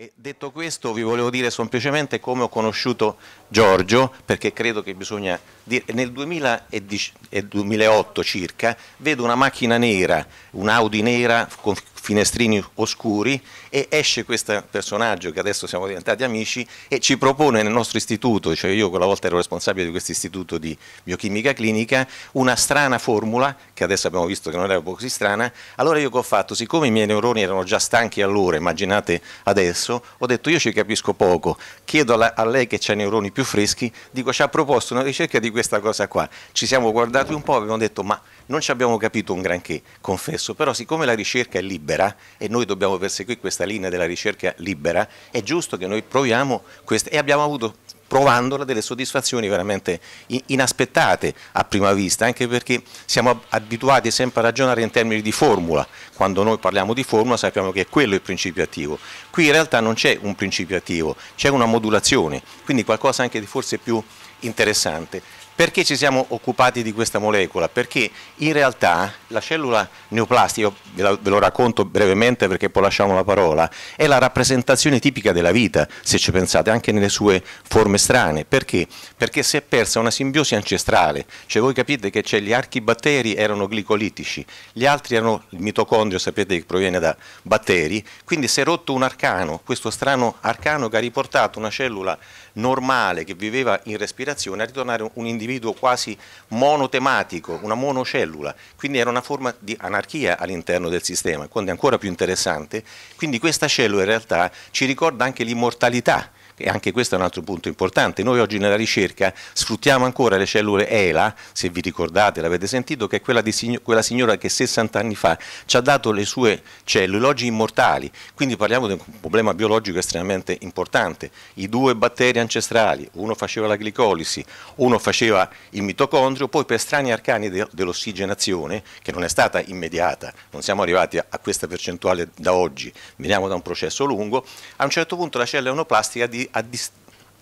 E detto questo vi volevo dire semplicemente come ho conosciuto Giorgio, perché credo che bisogna dire, nel 2008 eh, circa vedo una macchina nera, un'Audi nera con finestrini oscuri e esce questo personaggio che adesso siamo diventati amici e ci propone nel nostro istituto, cioè io quella volta ero responsabile di questo istituto di biochimica clinica, una strana formula che adesso abbiamo visto che non era così strana, allora io che ho fatto, siccome i miei neuroni erano già stanchi allora, immaginate adesso, caso ho detto io ci capisco poco, chiedo alla, a lei che ha i neuroni più freschi, dico ci ha proposto una ricerca di questa cosa qua, ci siamo guardati un po', e abbiamo detto ma non ci abbiamo capito un granché, confesso, però siccome la ricerca è libera e noi dobbiamo perseguire questa linea della ricerca libera, è giusto che noi proviamo questa e abbiamo avuto provandola delle soddisfazioni veramente inaspettate a prima vista, anche perché siamo abituati sempre a ragionare in termini di formula, quando noi parliamo di formula sappiamo che è quello il principio attivo, qui in realtà non c'è un principio attivo, c'è una modulazione, quindi qualcosa anche di forse più interessante. Perché ci siamo occupati di questa molecola? Perché in realtà la cellula neoplastica, ve, ve lo racconto brevemente perché poi lasciamo la parola, è la rappresentazione tipica della vita, se ci pensate, anche nelle sue forme strane. Perché? Perché si è persa una simbiosi ancestrale, cioè voi capite che cioè, gli batteri erano glicolitici, gli altri erano il mitocondrio, sapete che proviene da batteri, quindi si è rotto un arcano, questo strano arcano che ha riportato una cellula normale che viveva in respirazione a ritornare un individuo quasi monotematico, una monocellula, quindi era una forma di anarchia all'interno del sistema, quando è ancora più interessante. Quindi questa cellula in realtà ci ricorda anche l'immortalità e anche questo è un altro punto importante, noi oggi nella ricerca sfruttiamo ancora le cellule ELA, se vi ricordate, l'avete sentito, che è quella, signo quella signora che 60 anni fa ci ha dato le sue cellule, oggi immortali, quindi parliamo di un problema biologico estremamente importante, i due batteri ancestrali, uno faceva la glicolisi, uno faceva il mitocondrio, poi per strani arcani de dell'ossigenazione, che non è stata immediata, non siamo arrivati a, a questa percentuale da oggi, veniamo da un processo lungo, a un certo punto la cellula neoplastica di ha,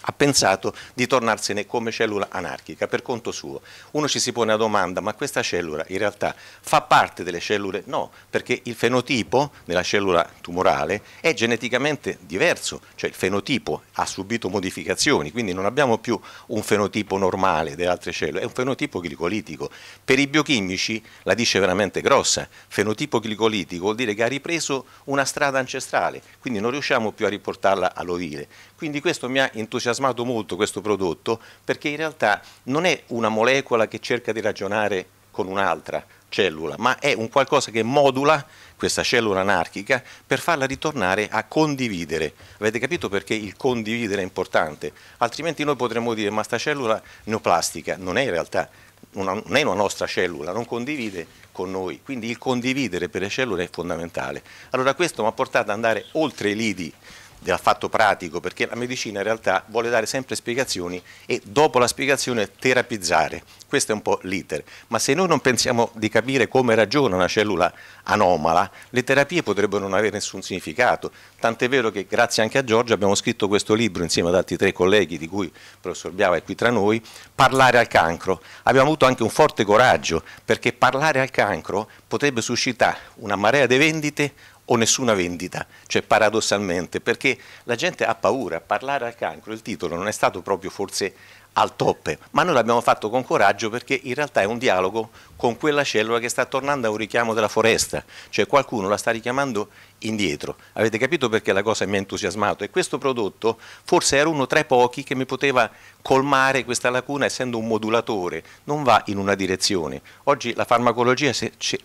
ha pensato di tornarsene come cellula anarchica per conto suo. Uno ci si pone la domanda, ma questa cellula in realtà fa parte delle cellule? No, perché il fenotipo della cellula tumorale è geneticamente diverso, cioè il fenotipo ha subito modificazioni, quindi non abbiamo più un fenotipo normale delle altre cellule, è un fenotipo glicolitico. Per i biochimici la dice veramente grossa, fenotipo glicolitico vuol dire che ha ripreso una strada ancestrale, quindi non riusciamo più a riportarla all'ovile, quindi questo mi ha entusiasmato molto questo prodotto perché in realtà non è una molecola che cerca di ragionare con un'altra cellula, ma è un qualcosa che modula questa cellula anarchica per farla ritornare a condividere. Avete capito perché il condividere è importante? Altrimenti noi potremmo dire ma sta cellula neoplastica non è in realtà una, non è una nostra cellula, non condivide con noi, quindi il condividere per le cellule è fondamentale. Allora questo mi ha portato ad andare oltre i lidi del fatto pratico, perché la medicina in realtà vuole dare sempre spiegazioni e dopo la spiegazione terapizzare. Questo è un po' l'iter. Ma se noi non pensiamo di capire come ragiona una cellula anomala, le terapie potrebbero non avere nessun significato. Tant'è vero che grazie anche a Giorgio abbiamo scritto questo libro insieme ad altri tre colleghi, di cui il professor Biava è qui tra noi, Parlare al cancro. Abbiamo avuto anche un forte coraggio, perché parlare al cancro potrebbe suscitare una marea di vendite o nessuna vendita, cioè paradossalmente, perché la gente ha paura, parlare al cancro, il titolo non è stato proprio forse al top, ma noi l'abbiamo fatto con coraggio perché in realtà è un dialogo con quella cellula che sta tornando a un richiamo della foresta, cioè qualcuno la sta richiamando indietro. Avete capito perché la cosa mi ha entusiasmato? E questo prodotto forse era uno tra i pochi che mi poteva colmare questa lacuna essendo un modulatore, non va in una direzione. Oggi la farmacologia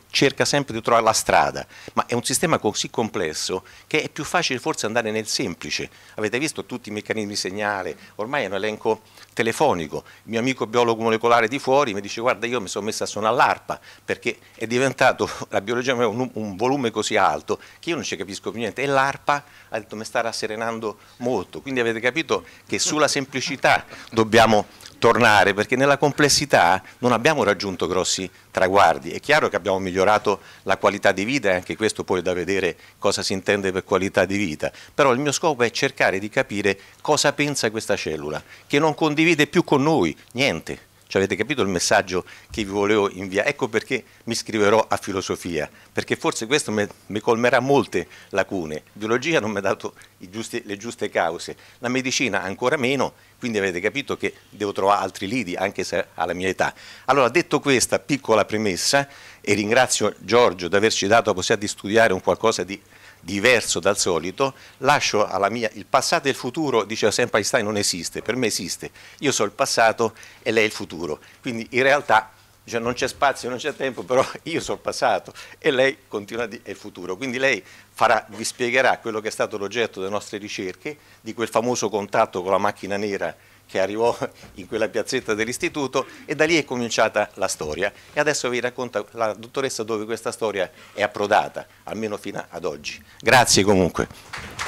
cerca sempre di trovare la strada, ma è un sistema così complesso che è più facile forse andare nel semplice. Avete visto tutti i meccanismi di segnale, ormai è un elenco telefonico. Il mio amico biologo molecolare di fuori mi dice guarda io mi sono messo a suonare l'ARPA, perché è diventato la biologia un, un volume così alto che io non ci capisco più niente e l'ARPA ha detto mi sta rasserenando molto, quindi avete capito che sulla semplicità dobbiamo tornare perché nella complessità non abbiamo raggiunto grossi traguardi, è chiaro che abbiamo migliorato la qualità di vita e anche questo poi è da vedere cosa si intende per qualità di vita, però il mio scopo è cercare di capire cosa pensa questa cellula che non condivide più con noi niente. Cioè avete capito il messaggio che vi volevo inviare? Ecco perché mi iscriverò a filosofia, perché forse questo mi colmerà molte lacune. Biologia non mi ha dato giusti, le giuste cause, la medicina ancora meno, quindi avete capito che devo trovare altri lidi anche se alla mia età. Allora, detto questa piccola premessa, e ringrazio Giorgio di averci dato la possibilità di studiare un qualcosa di diverso dal solito, lascio alla mia, il passato e il futuro, diceva sempre Einstein, non esiste, per me esiste, io so il passato e lei il futuro, quindi in realtà cioè, non c'è spazio, non c'è tempo, però io so il passato e lei continua di, è il futuro, quindi lei farà, vi spiegherà quello che è stato l'oggetto delle nostre ricerche, di quel famoso contatto con la macchina nera che arrivò in quella piazzetta dell'istituto e da lì è cominciata la storia e adesso vi racconta la dottoressa dove questa storia è approdata, almeno fino ad oggi. Grazie comunque.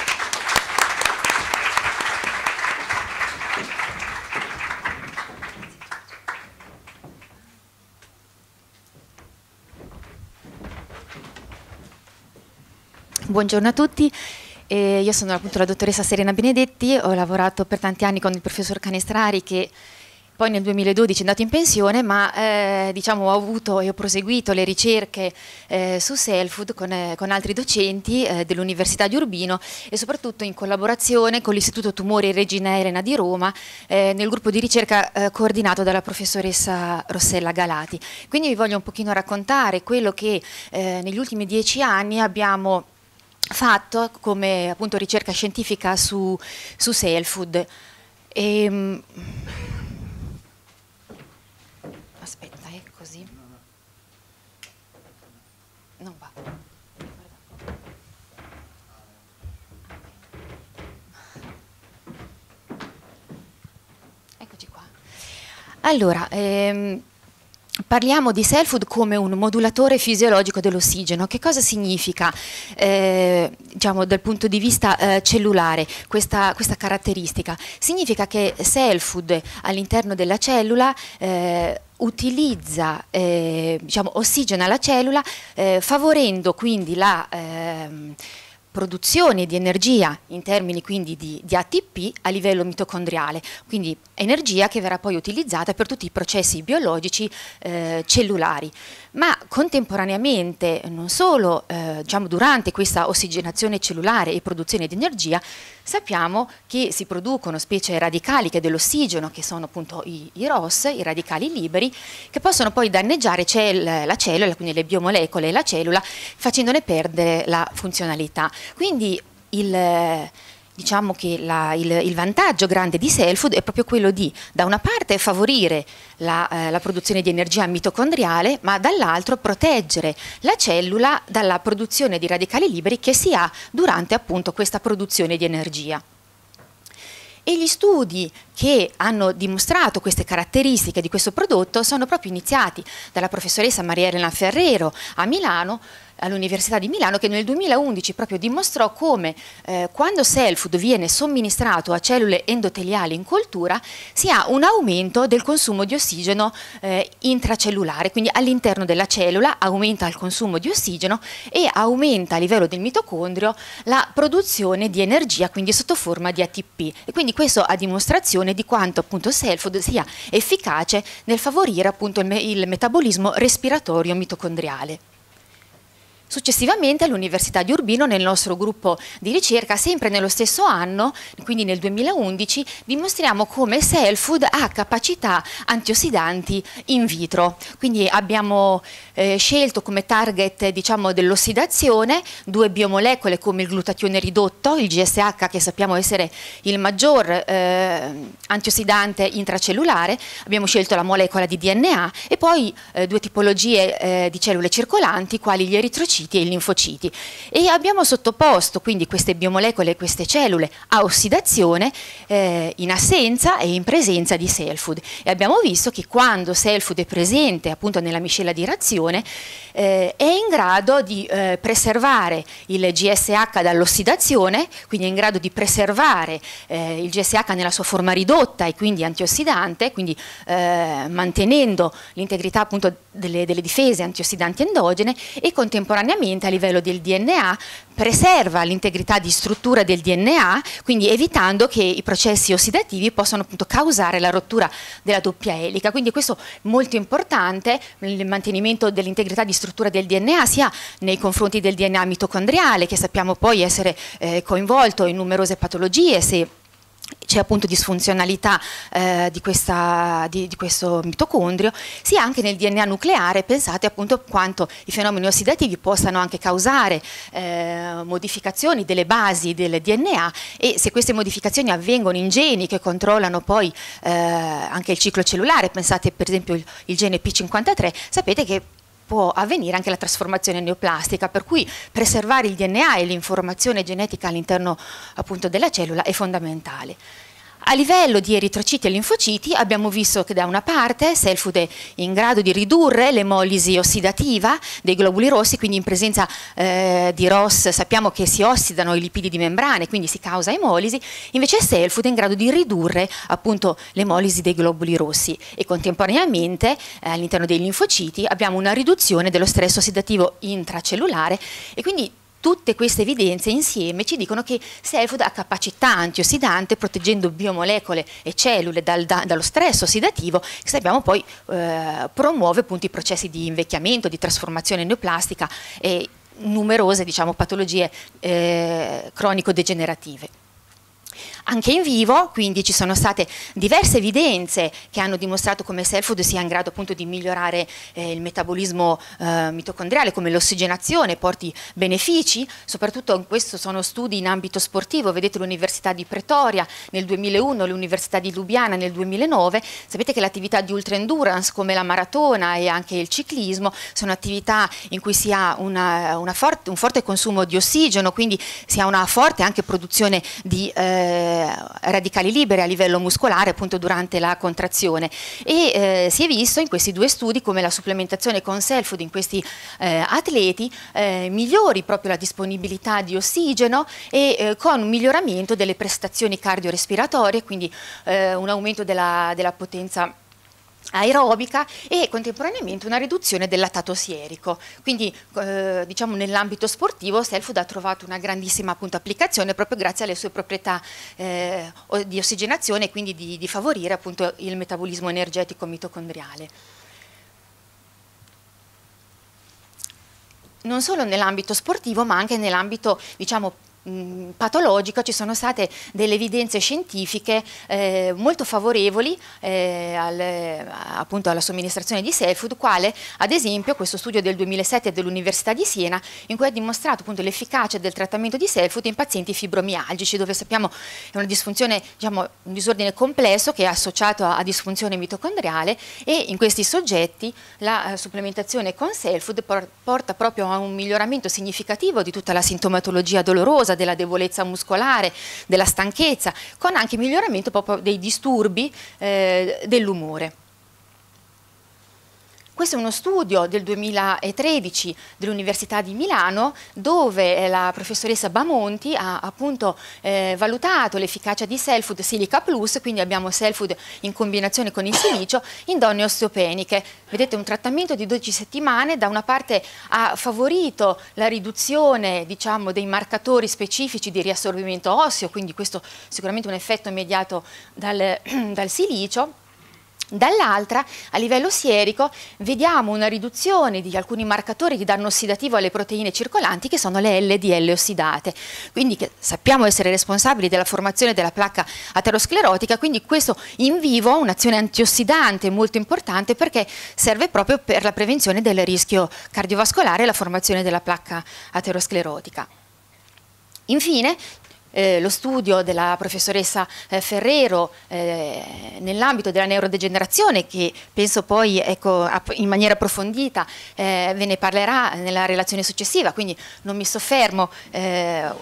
Buongiorno a tutti. E io sono appunto la dottoressa Serena Benedetti, ho lavorato per tanti anni con il professor Canestrari che poi nel 2012 è andato in pensione, ma eh, diciamo, ho avuto e ho proseguito le ricerche eh, su Selfood con, eh, con altri docenti eh, dell'Università di Urbino e soprattutto in collaborazione con l'Istituto Tumori Regina Elena di Roma eh, nel gruppo di ricerca eh, coordinato dalla professoressa Rossella Galati. Quindi vi voglio un pochino raccontare quello che negli ultimi dieci anni abbiamo fatto come appunto ricerca scientifica su, su Sailfood. E, ehm, aspetta, è così. Non va. Eccoci qua. Allora, ehm, Parliamo di cell food come un modulatore fisiologico dell'ossigeno. Che cosa significa, eh, diciamo, dal punto di vista eh, cellulare, questa, questa, caratteristica? Significa che cell food all'interno della cellula eh, utilizza, eh, diciamo, ossigena la cellula, eh, favorendo quindi la ehm, produzione di energia in termini quindi di, di ATP a livello mitocondriale. Quindi energia che verrà poi utilizzata per tutti i processi biologici eh, cellulari. Ma contemporaneamente, non solo eh, diciamo, durante questa ossigenazione cellulare e produzione di energia, sappiamo che si producono specie radicali dell'ossigeno, che sono appunto i, i, ROS, i radicali liberi, che possono poi danneggiare la cellula, quindi le biomolecole e la cellula, facendone perdere la funzionalità. Quindi il diciamo che la, il, il, vantaggio grande di Selfood è proprio quello di, da una parte, favorire la, eh, la produzione di energia mitocondriale, ma dall'altro proteggere la cellula dalla produzione di radicali liberi che si ha durante appunto questa produzione di energia. E gli studi che hanno dimostrato queste caratteristiche di questo prodotto sono proprio iniziati dalla professoressa Maria Elena Ferrero a Milano all'Università di Milano che nel 2011 proprio dimostrò come eh, quando self-food viene somministrato a cellule endoteliali in coltura si ha un aumento del consumo di ossigeno eh, intracellulare, quindi all'interno della cellula aumenta il consumo di ossigeno e aumenta a livello del mitocondrio la produzione di energia, quindi sotto forma di ATP. E quindi questo a dimostrazione di quanto appunto self-food sia efficace nel favorire appunto il, me il metabolismo respiratorio mitocondriale. Successivamente all'Università di Urbino, nel nostro gruppo di ricerca, sempre nello stesso anno, quindi nel 2011, dimostriamo come Cell Food ha capacità antiossidanti in vitro. Quindi abbiamo eh, scelto come target diciamo, dell'ossidazione due biomolecole come il glutatione ridotto, il GSH che sappiamo essere il maggior eh, antiossidante intracellulare, abbiamo scelto la molecola di DNA e poi eh, due tipologie eh, di cellule circolanti quali gli eritrociti macrofagociti e linfociti e abbiamo sottoposto quindi queste biomolecole e queste cellule a ossidazione eh, in assenza e in presenza di cell food e abbiamo visto che quando cell food è presente appunto nella miscela di razione eh, è in grado di eh, preservare il GSH dall'ossidazione, quindi è in grado di preservare eh, il GSH nella sua forma ridotta e quindi antiossidante, quindi eh, mantenendo l'integrità appunto delle, delle difese antiossidanti endogene e contemporaneamente contemporaneamente a livello del DNA preserva l'integrità di struttura del DNA, quindi evitando che i processi ossidativi possano appunto causare la rottura della doppia elica. Quindi questo è molto importante, il mantenimento dell'integrità di struttura del DNA sia nei confronti del DNA mitocondriale, che sappiamo poi essere eh, coinvolto in numerose patologie, se c'è appunto disfunzionalità eh, di, questa, di, di, questo mitocondrio, sia anche nel DNA nucleare, pensate appunto quanto i fenomeni ossidativi possano anche causare eh, modificazioni delle basi del DNA e se queste modificazioni avvengono in geni che controllano poi eh, anche il ciclo cellulare, pensate per esempio il, il gene P53, sapete che può avvenire anche la trasformazione neoplastica, per cui preservare il DNA e l'informazione genetica all'interno appunto della cellula è fondamentale. A livello di eritrociti e linfociti abbiamo visto che da una parte Selfood è in grado di ridurre l'emolisi ossidativa dei globuli rossi, quindi in presenza eh, di ROS sappiamo che si ossidano i lipidi di membrane, quindi si causa emolisi, invece Selfood è in grado di ridurre appunto l'emolisi dei globuli rossi e contemporaneamente eh, all'interno dei linfociti abbiamo una riduzione dello stress ossidativo intracellulare e quindi tutte queste evidenze insieme ci dicono che Selfod ha capacità antiossidante proteggendo biomolecole e cellule dal, da, dallo stress ossidativo che sappiamo poi eh, promuove appunto i processi di invecchiamento, di trasformazione neoplastica e numerose diciamo, patologie eh, cronico-degenerative anche in vivo, quindi ci sono state diverse evidenze che hanno dimostrato come il self food sia in grado appunto di migliorare eh, il metabolismo eh, mitocondriale, come l'ossigenazione, porti benefici, soprattutto in questo sono studi in ambito sportivo, vedete l'Università di Pretoria nel 2001, l'Università di Lubiana nel 2009, sapete che l'attività di ultra endurance come la maratona e anche il ciclismo sono attività in cui si ha una, una forte, un forte consumo di ossigeno, quindi si ha una forte anche produzione di... Eh, eh, radicali liberi a livello muscolare appunto durante la contrazione e eh, si è visto in questi due studi come la supplementazione con self-food in questi eh, atleti eh, migliori proprio la disponibilità di ossigeno e eh, con un miglioramento delle prestazioni cardiorespiratorie quindi un aumento della, della potenza aerobica e contemporaneamente una riduzione del lattato sierico. Quindi eh, diciamo nell'ambito sportivo Selfood ha trovato una grandissima appunto, applicazione proprio grazie alle sue proprietà eh, di ossigenazione e quindi di, di favorire appunto, il metabolismo energetico mitocondriale. Non solo nell'ambito sportivo ma anche nell'ambito diciamo mh, mm, patologica ci sono state delle evidenze scientifiche eh, molto favorevoli eh, al, eh, appunto alla somministrazione di safe food, quale ad esempio questo studio del 2007 dell'Università di Siena in cui ha dimostrato l'efficacia del trattamento di safe food in pazienti fibromialgici, dove sappiamo è una disfunzione, diciamo, un disordine complesso che è associato a, a disfunzione mitocondriale e in questi soggetti la uh, supplementazione con safe food por porta proprio a un miglioramento significativo di tutta la sintomatologia dolorosa della debolezza muscolare, della stanchezza, con anche miglioramento proprio dei disturbi eh, dell'umore. Questo è uno studio del 2013 dell'Università di Milano dove eh, la professoressa Bamonti ha appunto eh, valutato l'efficacia di Selfood Silica Plus, quindi abbiamo Selfood in combinazione con il silicio in donne osteopeniche. Vedete un trattamento di 12 settimane da una parte ha favorito la riduzione diciamo, dei marcatori specifici di riassorbimento osseo, quindi questo sicuramente un effetto mediato dal, dal silicio Dall'altra, a livello sierico, vediamo una riduzione di alcuni marcatori di danno ossidativo alle proteine circolanti che sono le LDL ossidate, quindi che sappiamo essere responsabili della formazione della placca aterosclerotica, quindi questo in vivo ha un'azione antiossidante molto importante perché serve proprio per la prevenzione del rischio cardiovascolare e la formazione della placca aterosclerotica. Infine eh, lo studio della professoressa eh, Ferrero eh, nell'ambito della neurodegenerazione che penso poi ecco, in maniera approfondita eh, ve ne parlerà nella relazione successiva, quindi non mi soffermo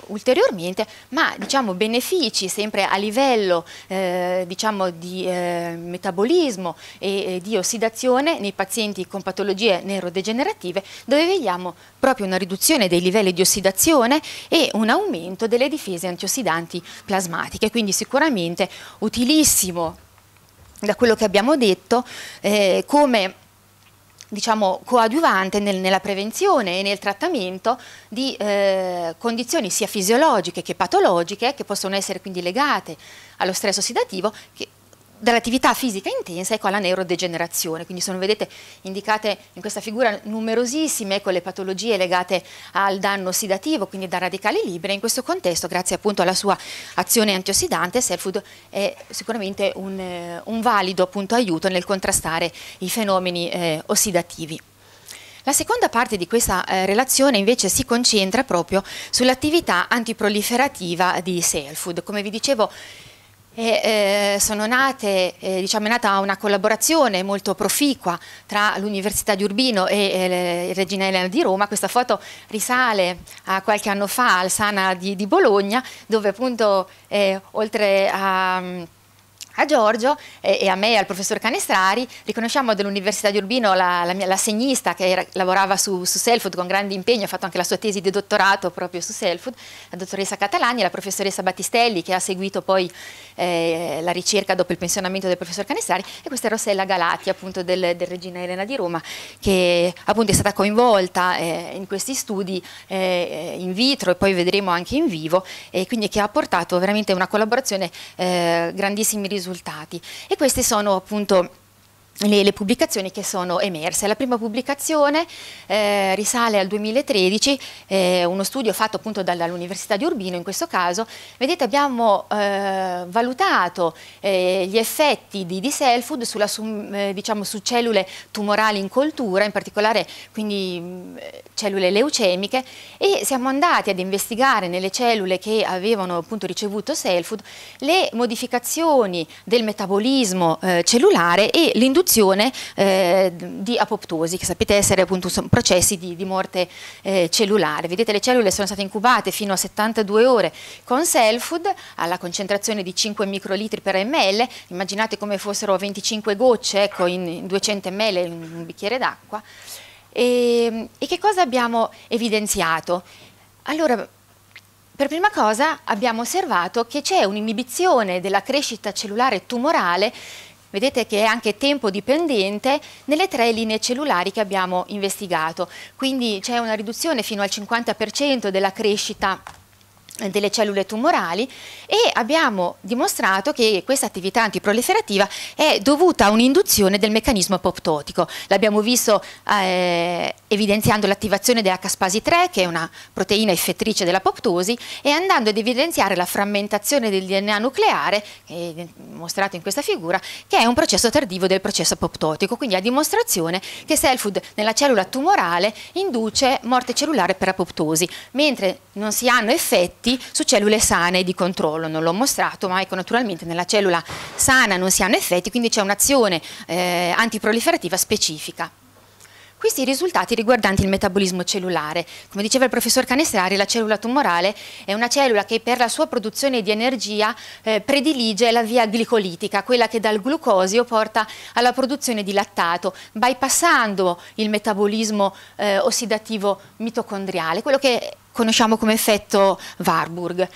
ulteriormente, ma diciamo benefici sempre a livello diciamo, di metabolismo e di ossidazione nei pazienti con patologie neurodegenerative dove vediamo proprio una riduzione dei livelli di ossidazione e un aumento delle difese antiossidanti antiossidanti plasmatiche, quindi sicuramente utilissimo da quello che abbiamo detto eh, come diciamo, coadiuvante nel, nella prevenzione e nel trattamento di eh, condizioni sia fisiologiche che patologiche che possono essere quindi legate allo stress ossidativo che dall'attività fisica intensa ecco alla neurodegenerazione, quindi sono vedete indicate in questa figura numerosissime ecco, le patologie legate al danno ossidativo, quindi da radicali liberi, in questo contesto grazie appunto alla sua azione antiossidante Selfood è sicuramente un, eh, un valido appunto, aiuto nel contrastare i fenomeni eh, ossidativi. La seconda parte di questa eh, relazione invece si concentra proprio sull'attività antiproliferativa di Selfood, come vi dicevo e, eh, nate, eh, diciamo, è nata una collaborazione molto proficua tra l'Università di Urbino e, e Regina Elena di Roma. Questa foto risale a qualche anno fa al Sana di, di Bologna, dove appunto eh, oltre a a Giorgio eh, e a me e al professor Canestrari, riconosciamo dell'Università di Urbino la, la, mia, la segnista che era, lavorava su, su Selfood con grande impegno, ha fatto anche la sua tesi di dottorato proprio su Selfood, la dottoressa Catalani e la professoressa Battistelli che ha seguito poi eh, la ricerca dopo il pensionamento del professor Canestrari e questa è Rossella Galati appunto del, del Regina Elena di Roma che appunto è stata coinvolta eh, in questi studi eh, in vitro e poi vedremo anche in vivo e quindi che ha portato veramente una collaborazione eh, grandissimi risultati risultati e queste sono appunto le, le, pubblicazioni che sono emerse. La prima pubblicazione eh, risale al 2013, eh, uno studio fatto appunto dall'Università di Urbino in questo caso. Vedete abbiamo eh, valutato eh, gli effetti di, di Selfood sulla, su, eh, diciamo, su cellule tumorali in coltura, in particolare quindi mm, cellule leucemiche e siamo andati ad investigare nelle cellule che avevano appunto ricevuto Selfood le modificazioni del metabolismo eh, cellulare e l'induzione risoluzione eh, di apoptosi, che sapete essere appunto processi di, di morte eh, cellulare. Vedete le cellule sono state incubate fino a 72 ore con cell food alla concentrazione di 5 microlitri per ml, immaginate come fossero 25 gocce ecco, in 200 ml in un bicchiere d'acqua. E, ehm, e che cosa abbiamo evidenziato? Allora, per prima cosa abbiamo osservato che c'è un'inibizione della crescita cellulare tumorale vedete che è anche tempo dipendente nelle tre linee cellulari che abbiamo investigato. Quindi c'è una riduzione fino al 50% della crescita eh, delle cellule tumorali e abbiamo dimostrato che questa attività antiproliferativa è dovuta a un'induzione del meccanismo apoptotico. L'abbiamo visto eh, evidenziando l'attivazione della caspasi 3, che è una proteina effettrice dell'apoptosi, e andando ad evidenziare la frammentazione del DNA nucleare, mostrato in questa figura, che è un processo tardivo del processo apoptotico, quindi a dimostrazione che Selfood nella cellula tumorale induce morte cellulare per apoptosi, mentre non si hanno effetti su cellule sane di controllo, non l'ho mostrato, ma ecco, naturalmente nella cellula sana non si hanno effetti, quindi c'è un'azione eh, antiproliferativa specifica. Questi i risultati riguardanti il metabolismo cellulare. Come diceva il professor Canestrari, la cellula tumorale è una cellula che per la sua produzione di energia eh, predilige la via glicolitica, quella che dal glucosio porta alla produzione di lattato, bypassando il metabolismo eh, ossidativo mitocondriale, quello che conosciamo come effetto Warburg.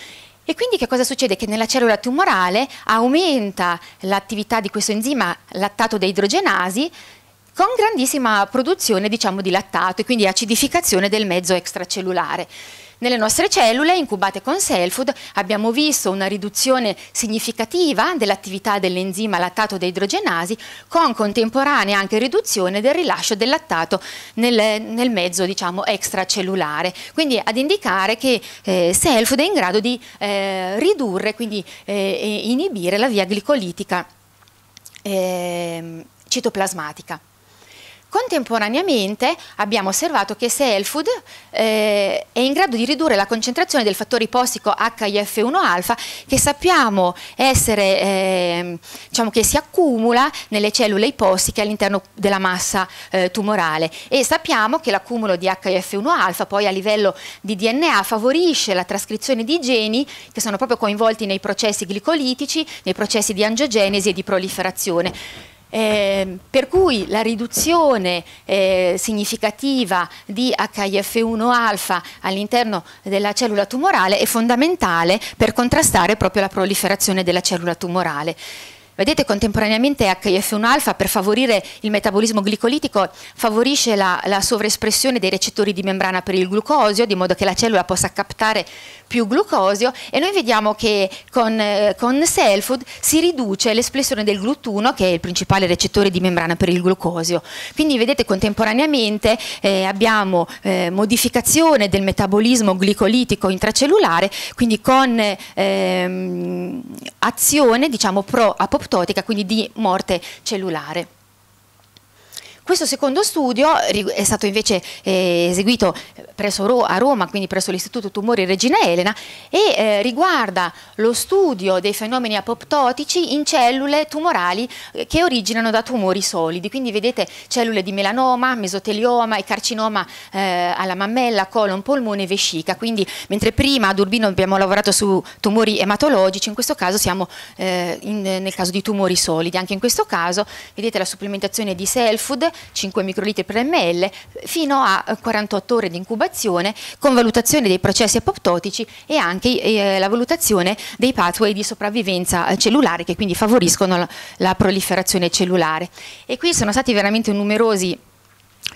E quindi che cosa succede? Che nella cellula tumorale aumenta l'attività di questo enzima lattato deidrogenasi con grandissima produzione diciamo, di lattato e quindi acidificazione del mezzo extracellulare. Nelle nostre cellule incubate con cell food abbiamo visto una riduzione significativa dell'attività dell'enzima lattato deidrogenasi con contemporanea anche riduzione del rilascio del lattato nel, nel mezzo diciamo, extracellulare, quindi ad indicare che eh, cell food è in grado di eh, ridurre quindi, eh, e inibire la via glicolitica ehm, citoplasmatica. Contemporaneamente abbiamo osservato che se Elfood eh, è in grado di ridurre la concentrazione del fattore ipossico HIF1-alfa che sappiamo essere, eh, diciamo che si accumula nelle cellule ipossiche all'interno della massa eh, tumorale e sappiamo che l'accumulo di HIF1-alfa poi a livello di DNA favorisce la trascrizione di geni che sono proprio coinvolti nei processi glicolitici, nei processi di angiogenesi e di proliferazione. Eh, per cui la riduzione eh, significativa di HIF1-alfa all'interno della cellula tumorale è fondamentale per contrastare proprio la proliferazione della cellula tumorale. Vedete contemporaneamente HIF1-alfa per favorire il metabolismo glicolitico favorisce la, la sovraespressione dei recettori di membrana per il glucosio, di modo che la cellula possa captare più glucosio e noi vediamo che con, eh, con Cell Food si riduce l'espressione del glutuno che è il principale recettore di membrana per il glucosio. Quindi vedete contemporaneamente eh, abbiamo eh, modificazione del metabolismo glicolitico intracellulare, quindi con ehm, azione diciamo pro apoptosi apoptotica, quindi di morte cellulare. Questo secondo studio è stato invece eh, eseguito Ro a Roma, quindi presso l'Istituto Tumori Regina Elena e eh, riguarda lo studio dei fenomeni apoptotici in cellule tumorali eh, che originano da tumori solidi, quindi vedete cellule di melanoma, mesotelioma e carcinoma eh, alla mammella, colon, polmone e vescica, quindi mentre prima ad Urbino abbiamo lavorato su tumori ematologici, in questo caso siamo eh, in, nel caso di tumori solidi, anche in questo caso vedete la supplementazione di Selfood 5 microlitri per ml, fino a 48 eh, ore di incubazione con valutazione dei processi apoptotici e anche eh, la valutazione dei pathway di sopravvivenza eh, cellulare che quindi favoriscono la, la proliferazione cellulare. E qui sono stati veramente numerosi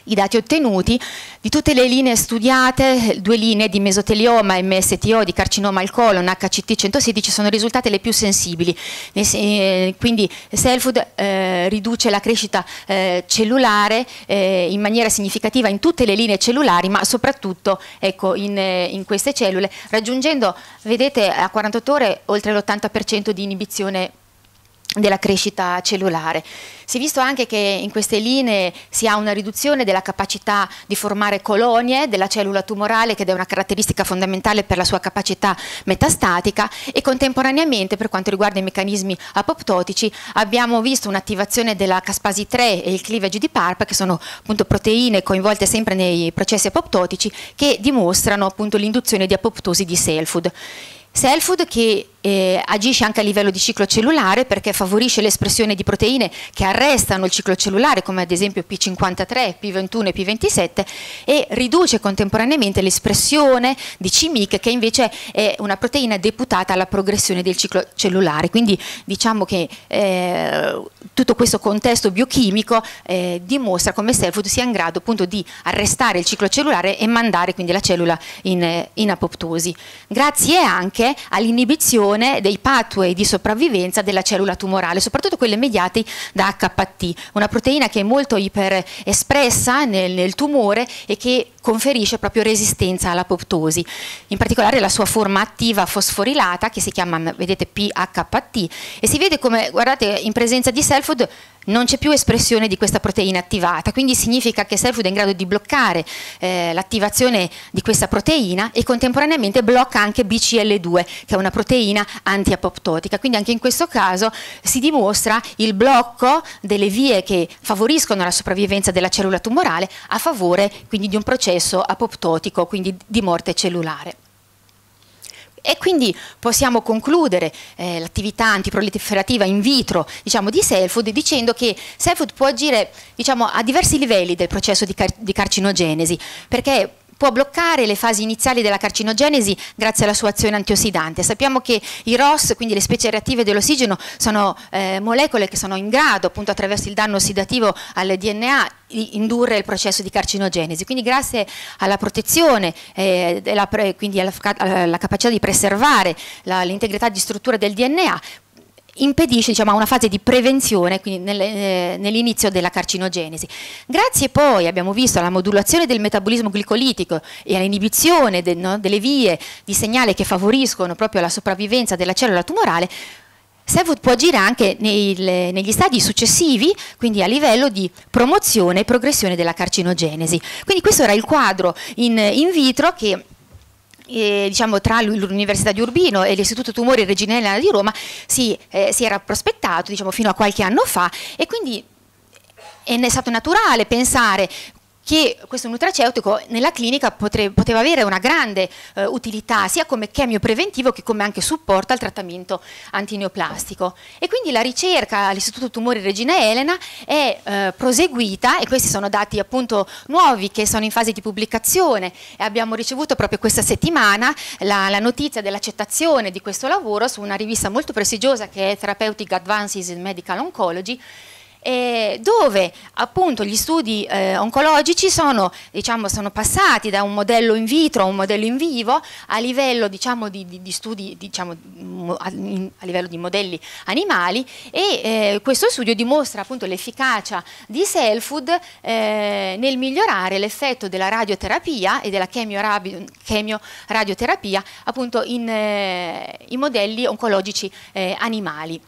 i dati ottenuti di tutte le linee studiate, due linee di mesotelioma, MSTO, di carcinoma al colon, HCT116 sono risultate le più sensibili, eh, quindi Selfood eh, riduce la crescita eh, cellulare eh, in maniera significativa in tutte le linee cellulari ma soprattutto ecco, in, eh, in, queste cellule raggiungendo vedete a 48 ore oltre l'80% di inibizione della crescita cellulare. Si è visto anche che in queste linee si ha una riduzione della capacità di formare colonie della cellula tumorale che è una caratteristica fondamentale per la sua capacità metastatica e contemporaneamente per quanto riguarda i meccanismi apoptotici abbiamo visto un'attivazione della caspasi 3 e il cleavage di PARP che sono appunto proteine coinvolte sempre nei processi apoptotici che dimostrano appunto l'induzione di apoptosi di cell food. self food che eh, agisce anche a livello di ciclo cellulare perché favorisce l'espressione di proteine che arrestano il ciclo cellulare come ad esempio P53, P21 e P27 e riduce contemporaneamente l'espressione di CMIC che invece è una proteina deputata alla progressione del ciclo cellulare. Quindi diciamo che eh, tutto questo contesto biochimico eh, dimostra come Selfood sia in grado appunto di arrestare il ciclo cellulare e mandare quindi la cellula in, eh, in apoptosi. Grazie anche all'inibizione gestione dei pathway di sopravvivenza della cellula tumorale, soprattutto quelle mediate da HPT, una proteina che è molto iperespressa nel, nel tumore e che conferisce proprio resistenza all'apoptosi, in particolare la sua forma attiva fosforilata che si chiama, vedete, PHPT e si vede come, guardate, in presenza di Selfod non c'è più espressione di questa proteina attivata, quindi significa che Selfood è in grado di bloccare eh, l'attivazione di questa proteina e contemporaneamente blocca anche BCL2, che è una proteina antiapoptotica. Quindi anche in questo caso si dimostra il blocco delle vie che favoriscono la sopravvivenza della cellula tumorale a favore quindi di un processo apoptotico, quindi di morte cellulare. E quindi possiamo concludere eh, l'attività antiproliferativa in vitro diciamo, di Selfood dicendo che Selfood può agire diciamo, a diversi livelli del processo di, car di carcinogenesi, perché può bloccare le fasi iniziali della carcinogenesi grazie alla sua azione antiossidante. Sappiamo che i ROS, quindi le specie reattive dell'ossigeno, sono eh, molecole che sono in grado, appunto attraverso il danno ossidativo al DNA, di indurre il processo di carcinogenesi. Quindi grazie alla protezione, eh, della, quindi alla, alla, capacità di preservare l'integrità di struttura del DNA, impedisce diciamo, una fase di prevenzione quindi eh, nell'inizio della carcinogenesi. Grazie poi, abbiamo visto, alla modulazione del metabolismo glicolitico e all'inibizione de, no, delle vie di segnale che favoriscono proprio la sopravvivenza della cellula tumorale, SEVUT può agire anche nei, le, negli stadi successivi, quindi a livello di promozione e progressione della carcinogenesi. Quindi questo era il quadro in, in vitro che eh, diciamo, tra l'Università di Urbino e l'Istituto Tumori Reginella di Roma si, eh, si era prospettato diciamo, fino a qualche anno fa e quindi è stato naturale pensare che questo nutraceutico nella clinica potrebbe, poteva avere una grande eh, utilità sia come chemio preventivo che come anche supporto al trattamento antineoplastico. E quindi la ricerca all'Istituto Tumori Regina Elena è eh, proseguita e questi sono dati appunto nuovi che sono in fase di pubblicazione e abbiamo ricevuto proprio questa settimana la, la notizia dell'accettazione di questo lavoro su una rivista molto prestigiosa che è Therapeutic Advances in Medical Oncology eh, dove appunto gli studi eh, oncologici sono, diciamo, sono, passati da un modello in vitro a un modello in vivo a livello diciamo, di, di, di, studi, diciamo, a, in, a, livello di modelli animali e eh, questo studio dimostra appunto l'efficacia di Selfood eh, nel migliorare l'effetto della radioterapia e della chemioradioterapia appunto in, eh, in modelli oncologici eh, animali.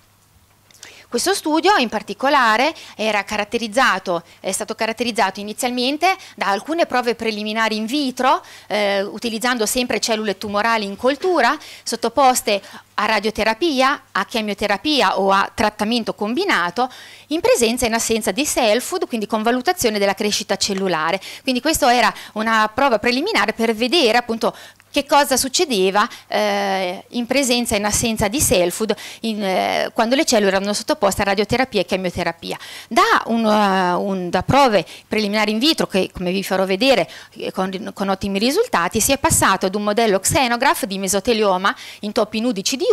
Questo studio in particolare era caratterizzato, è stato caratterizzato inizialmente da alcune prove preliminari in vitro, eh, utilizzando sempre cellule tumorali in coltura, sottoposte a radioterapia, a chemioterapia o a trattamento combinato in presenza e in assenza di cell food quindi con valutazione della crescita cellulare. Quindi questa era una prova preliminare per vedere appunto che cosa succedeva eh, in presenza e in assenza di cell food eh, quando le cellule erano sottoposte a radioterapia e chemioterapia. Da, un, uh, un, da prove preliminari in vitro, che come vi farò vedere eh, con, con ottimi risultati, si è passato ad un modello xenograph di mesotelioma in topi nudici di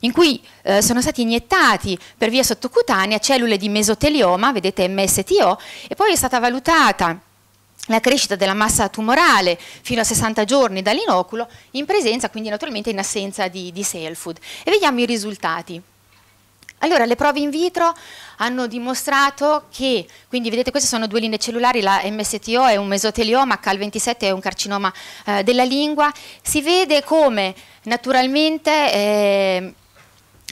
in cui eh, sono stati iniettati per via sottocutanea cellule di mesotelioma, vedete MSTO, e poi è stata valutata la crescita della massa tumorale fino a 60 giorni dall'inoculo in presenza, quindi naturalmente in assenza di, di self-food. E vediamo i risultati. Allora, le prove in vitro hanno dimostrato che, quindi vedete queste sono due linee cellulari, la MSTO è un mesotelioma, HAL27 è un carcinoma eh, della lingua, si vede come naturalmente... Eh,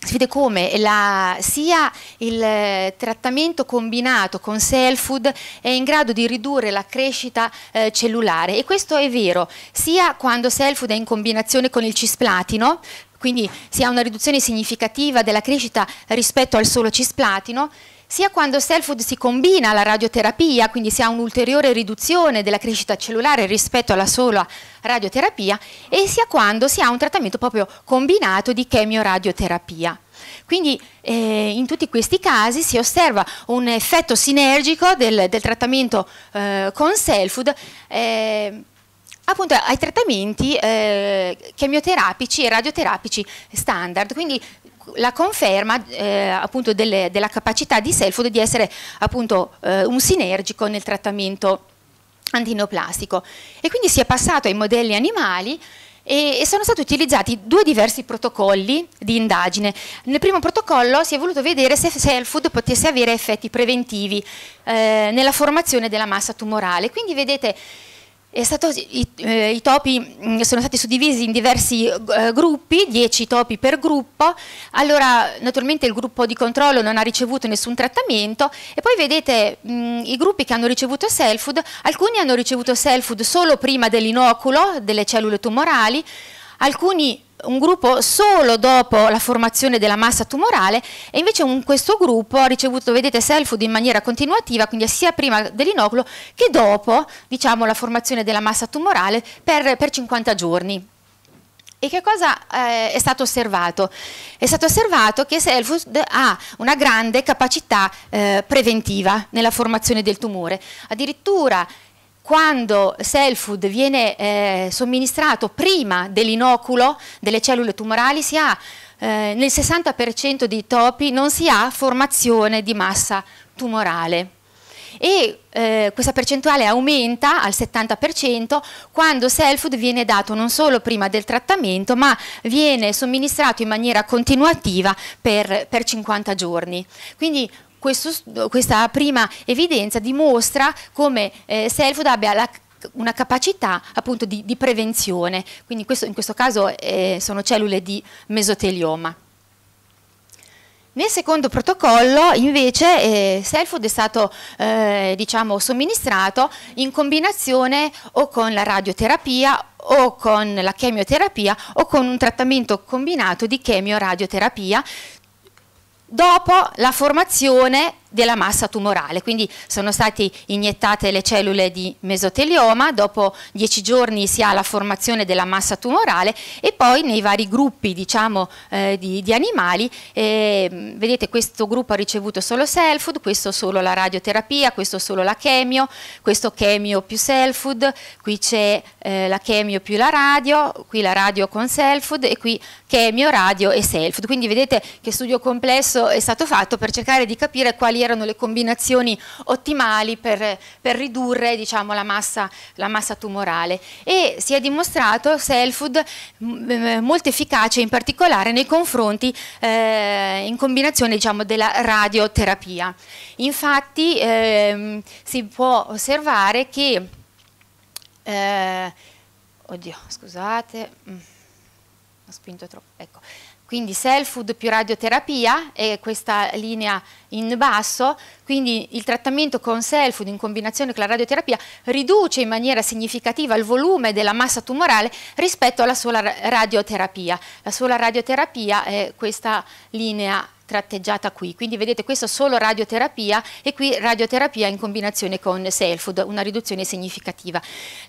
si vede come la, sia il eh, trattamento combinato con self food è in grado di ridurre la crescita eh, cellulare e questo è vero sia quando self food è in combinazione con il cisplatino quindi si ha una riduzione significativa della crescita rispetto al solo cisplatino, sia quando Selfood si combina alla radioterapia, quindi si ha un'ulteriore riduzione della crescita cellulare rispetto alla sola radioterapia, e sia quando si ha un trattamento proprio combinato di chemioradioterapia. Quindi eh, in tutti questi casi si osserva un effetto sinergico del, del trattamento eh, con Selfood. Eh, appunto ai trattamenti eh, chemioterapici e radioterapici standard, quindi la conferma eh, appunto delle, della capacità di Selfod di essere appunto eh, un sinergico nel trattamento antineoplastico e quindi si è passato ai modelli animali e, e sono stati utilizzati due diversi protocolli di indagine. Nel primo protocollo si è voluto vedere se Selfod potesse avere effetti preventivi eh, nella formazione della massa tumorale, quindi vedete Stato, i, eh, i, topi mm, sono stati suddivisi in diversi eh, gruppi, 10 topi per gruppo, allora naturalmente il gruppo di controllo non ha ricevuto nessun trattamento e poi vedete mh, mm, i gruppi che hanno ricevuto cell food, alcuni hanno ricevuto cell food solo prima dell'inoculo delle cellule tumorali, alcuni un gruppo solo dopo la formazione della massa tumorale e invece un, questo gruppo ha ricevuto, vedete, cell food in maniera continuativa, quindi sia prima dell'inoculo che dopo diciamo, la formazione della massa tumorale per, per 50 giorni. E che cosa eh, è stato osservato? È stato osservato che Selfus ha una grande capacità eh, preventiva nella formazione del tumore. Addirittura quando cell food viene eh, somministrato prima dell'inoculo delle cellule tumorali si ha eh, nel 60% dei topi non si ha formazione di massa tumorale e eh, questa percentuale aumenta al 70% quando cell food viene dato non solo prima del trattamento ma viene somministrato in maniera continuativa per, per 50 giorni. Quindi questo, questa prima evidenza dimostra come eh, Selford abbia la una capacità appunto di, di prevenzione, quindi questo, in questo caso eh, sono cellule di mesotelioma. Nel secondo protocollo invece eh, Selfood è stato eh, diciamo, somministrato in combinazione o con la radioterapia o con la chemioterapia o con un trattamento combinato di chemio-radioterapia Dopo la formazione della massa tumorale, quindi sono state iniettate le cellule di mesotelioma, dopo 10 giorni si ha la formazione della massa tumorale e poi nei vari gruppi diciamo, eh, di, di, animali, eh, vedete questo gruppo ha ricevuto solo cell food, questo solo la radioterapia, questo solo la chemio, questo chemio più cell food, qui c'è eh, la chemio più la radio, qui la radio con cell food e qui chemio, radio e cell food, quindi vedete che studio complesso è stato fatto per cercare di capire quali erano le combinazioni ottimali per, per ridurre diciamo, la, massa, la, massa, tumorale e si è dimostrato Selfood molto efficace in particolare nei confronti eh, in combinazione diciamo, della radioterapia. Infatti ehm, si può osservare che eh, oddio, scusate, mm, ho spinto troppo, ecco quindi self food più radioterapia è questa linea in basso, quindi il trattamento con self food in combinazione con la radioterapia riduce in maniera significativa il volume della massa tumorale rispetto alla sola radioterapia. La sola radioterapia è questa linea tratteggiata qui. Quindi vedete questa solo radioterapia e qui radioterapia in combinazione con self food, una riduzione significativa.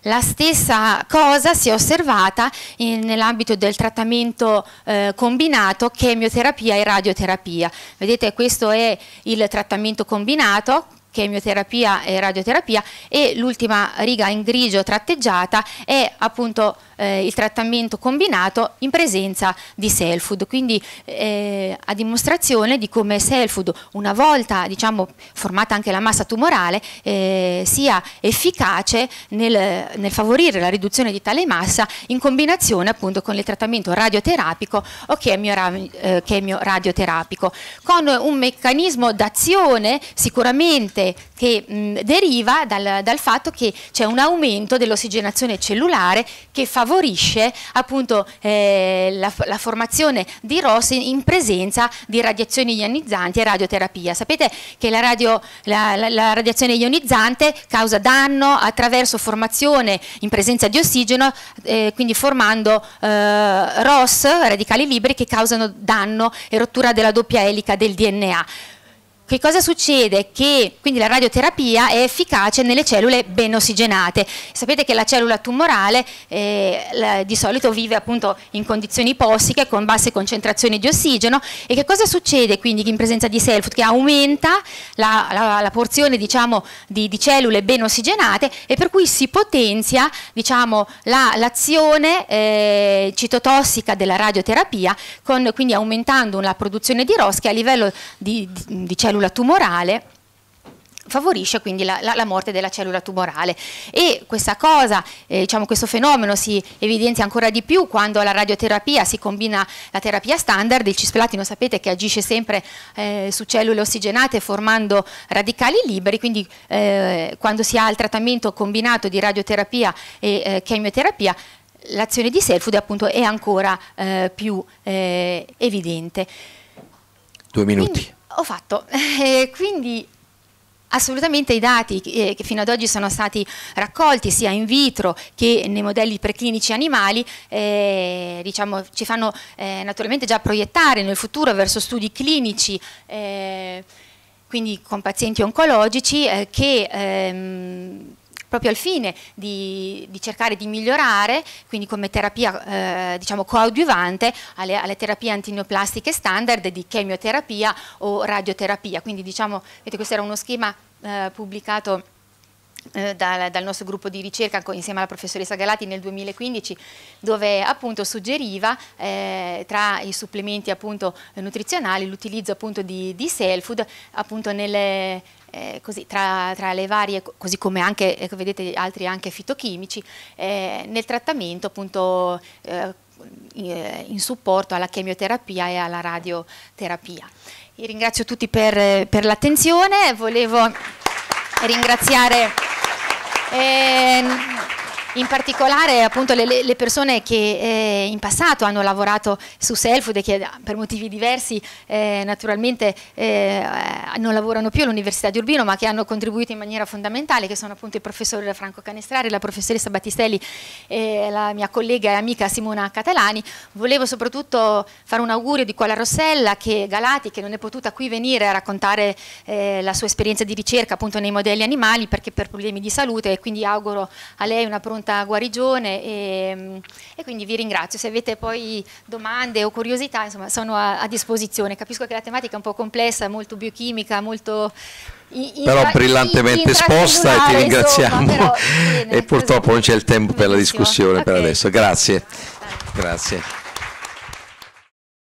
La stessa cosa si è osservata nell'ambito del trattamento eh, combinato chemioterapia e radioterapia. Vedete questo è il trattamento combinato chemioterapia e radioterapia e l'ultima riga in grigio tratteggiata è appunto eh, il trattamento combinato in presenza di self-food. quindi eh, a dimostrazione di come self-food, una volta diciamo, formata anche la massa tumorale eh, sia efficace nel, nel, favorire la riduzione di tale massa in combinazione appunto con il trattamento radioterapico o chemio, eh, chemio radioterapico, con un meccanismo d'azione sicuramente che mh, deriva dal, dal, fatto che c'è un aumento dell'ossigenazione cellulare che favorisce appunto eh, la, la, formazione di ROS in, in, presenza di radiazioni ionizzanti e radioterapia. Sapete che la, radio, la, la, radiazione ionizzante causa danno attraverso formazione in presenza di ossigeno, eh, quindi formando eh, ROS, radicali liberi, che causano danno e rottura della doppia elica del DNA. Che cosa succede? Che quindi la radioterapia è efficace nelle cellule ben ossigenate. Sapete che la cellula tumorale eh, la, di solito vive appunto in condizioni ipossiche con basse concentrazioni di ossigeno e che cosa succede quindi in presenza di self? Che aumenta la, la, la porzione diciamo, di, di, cellule ben ossigenate e per cui si potenzia diciamo, l'azione eh, citotossica della radioterapia con, quindi aumentando la produzione di rosche a livello di, di, di cellule cellula tumorale favorisce quindi la, la, la, morte della cellula tumorale e questa cosa, eh, diciamo questo fenomeno si evidenzia ancora di più quando alla radioterapia si combina la terapia standard, il cisplatino sapete che agisce sempre eh, su cellule ossigenate formando radicali liberi, quindi eh, quando si ha il trattamento combinato di radioterapia e eh, chemioterapia l'azione di Selfood appunto è ancora eh, più eh, evidente. Due minuti. Quindi, ho fatto. E quindi Assolutamente i dati eh, che fino ad oggi sono stati raccolti sia in vitro che nei modelli preclinici animali eh, diciamo, ci fanno eh, naturalmente già proiettare nel futuro verso studi clinici eh, quindi con pazienti oncologici eh, che ehm, proprio al fine di, di, cercare di migliorare, quindi come terapia eh, diciamo coadiuvante alle, alle, terapie antineoplastiche standard di chemioterapia o radioterapia. Quindi diciamo, vedete, questo era uno schema eh, pubblicato eh, dal, dal, nostro gruppo di ricerca insieme alla professoressa Galati nel 2015 dove appunto suggeriva eh, tra i supplementi appunto nutrizionali l'utilizzo appunto di, di food appunto nelle, eh, così, tra, tra, le varie, così come anche, ecco, vedete, altri anche fitochimici, eh, nel trattamento appunto eh, eh, in supporto alla chemioterapia e alla radioterapia. Io ringrazio tutti per, per l'attenzione, volevo ringraziare... Eh, in particolare appunto le, le persone che eh, in passato hanno lavorato su Selfood e che eh, per motivi diversi eh, naturalmente eh, non lavorano più all'Università di Urbino ma che hanno contribuito in maniera fondamentale che sono appunto il professor Franco Canestrari, la professoressa Battistelli e la mia collega e amica Simona Catalani. Volevo soprattutto fare un augurio di Quala Rossella che Galati che non è potuta qui venire a raccontare eh, la sua esperienza di ricerca appunto nei modelli animali perché per problemi di salute e quindi auguro a lei una pronta Giunta Guarigione e, e, quindi vi ringrazio. Se avete poi domande o curiosità insomma, sono a, a disposizione. Capisco che la tematica è un po' complessa, molto biochimica, molto però brillantemente esposta e ti ringraziamo insomma, però, bene, e purtroppo non c'è il tempo per la discussione Benissimo. per okay. adesso grazie, grazie.